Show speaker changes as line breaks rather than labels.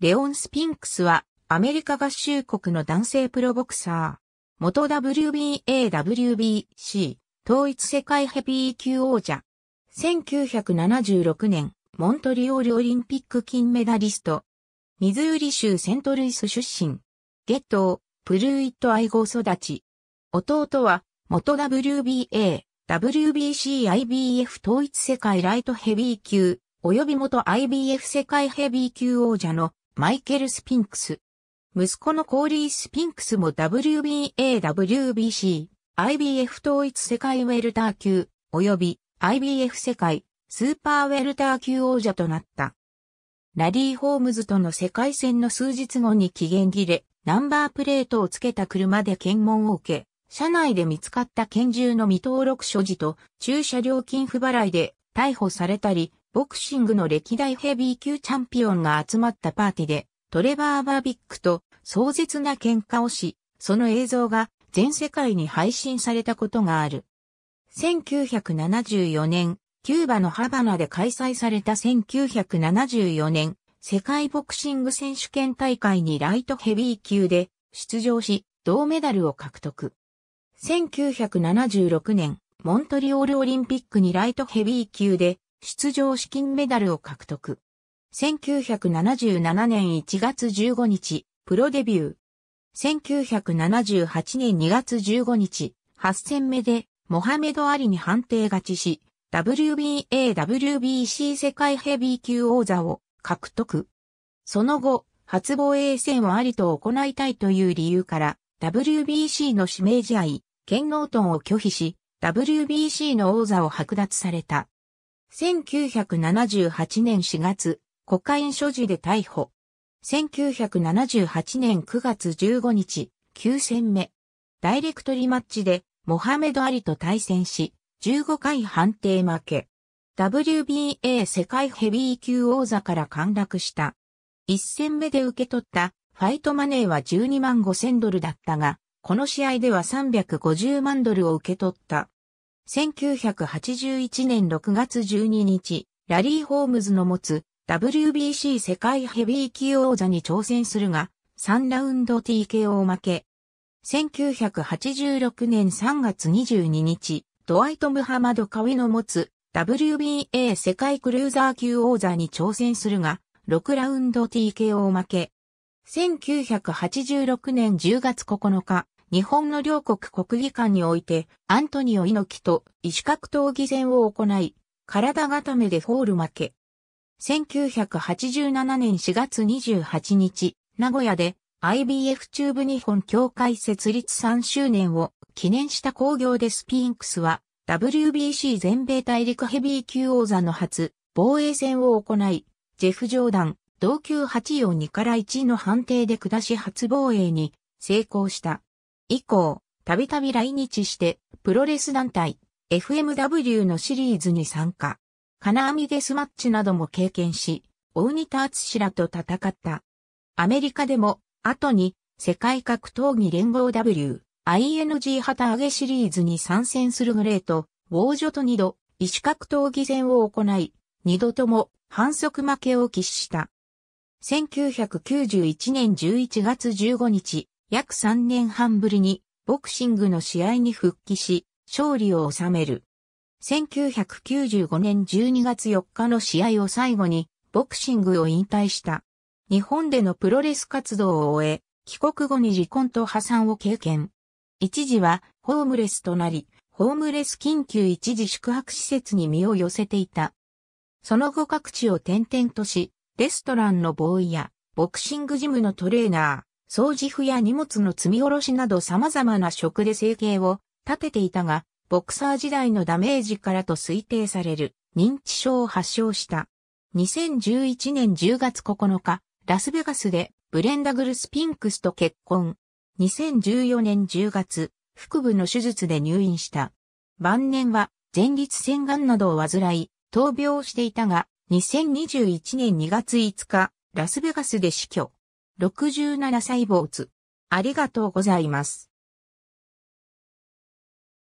レオン・スピンクスは、アメリカ合衆国の男性プロボクサー。元 WBA、WBC、統一世界ヘビー級王者。1976年、モントリオールオリンピック金メダリスト。ミズーリ州セントルイス出身。ゲットー、プルーイット愛語育ち。弟は、元 WBA、WBC、IBF 統一世界ライトヘビー級、及び元 IBF 世界ヘビー級王者のマイケル・スピンクス。息子のコーリー・スピンクスも WBA、WBC、IBF 統一世界ウェルター級、及び IBF 世界、スーパーウェルター級王者となった。ラリー・ホームズとの世界戦の数日後に期限切れ、ナンバープレートをつけた車で検問を受け、車内で見つかった拳銃の未登録所持と駐車料金不払いで逮捕されたり、ボクシングの歴代ヘビー級チャンピオンが集まったパーティで、トレバー・バービックと壮絶な喧嘩をし、その映像が全世界に配信されたことがある。1974年、キューバのハバナで開催された1974年、世界ボクシング選手権大会にライトヘビー級で出場し、銅メダルを獲得。1976年、モントリオールオリンピックにライトヘビー級で出場資金メダルを獲得。1977年1月15日、プロデビュー。1978年2月15日、8戦目で、モハメド・アリに判定勝ちし、WBA、WBC 世界ヘビー級王座を獲得。その後、初防衛戦をアリと行いたいという理由から、WBC の指名試合、ノートンを拒否し、WBC の王座を剥奪された。1978年4月、コカイン所持で逮捕。1978年9月15日、9戦目。ダイレクトリマッチで、モハメド・アリと対戦し、15回判定負け。WBA 世界ヘビー級王座から陥落した。1戦目で受け取ったファイトマネーは12万5千ドルだったが、この試合では350万ドルを受け取った。1981年6月12日、ラリー・ホームズの持つ WBC 世界ヘビー級王座に挑戦するが、3ラウンド TKO 負け。1986年3月22日、ドワイト・ムハマド・カウィの持つ WBA 世界クルーザー級王座に挑戦するが、6ラウンド TKO 負け。1986年10月9日、日本の両国国技館において、アントニオ猪木と異種格闘技戦を行い、体固めでホール負け。1987年4月28日、名古屋で IBF 中部日本協会設立3周年を記念した工業でスピンクスは WBC 全米大陸ヘビー級王座の初防衛戦を行い、ジェフ・ジョーダン、同級842から1の判定で下し初防衛に成功した。以降、たびたび来日して、プロレス団体、FMW のシリーズに参加。金網デスマッチなども経験し、大仁田厚らと戦った。アメリカでも、後に、世界格闘技連合 W、ING 旗揚げシリーズに参戦するグレート、王女と二度、異種格闘技戦を行い、二度とも反則負けを喫した。1991年11月15日、約3年半ぶりにボクシングの試合に復帰し、勝利を収める。1995年12月4日の試合を最後にボクシングを引退した。日本でのプロレス活動を終え、帰国後に離婚と破産を経験。一時はホームレスとなり、ホームレス緊急一時宿泊施設に身を寄せていた。その後各地を転々とし、レストランのボーイやボクシングジムのトレーナー、掃除婦や荷物の積み下ろしなど様々な職で生計を立てていたが、ボクサー時代のダメージからと推定される認知症を発症した。2011年10月9日、ラスベガスでブレンダ・グルスピンクスと結婚。2014年10月、腹部の手術で入院した。晩年は前立腺癌などを患い、闘病していたが、2021年2月5日、ラスベガスで死去。67歳坊主。ありがとうございます。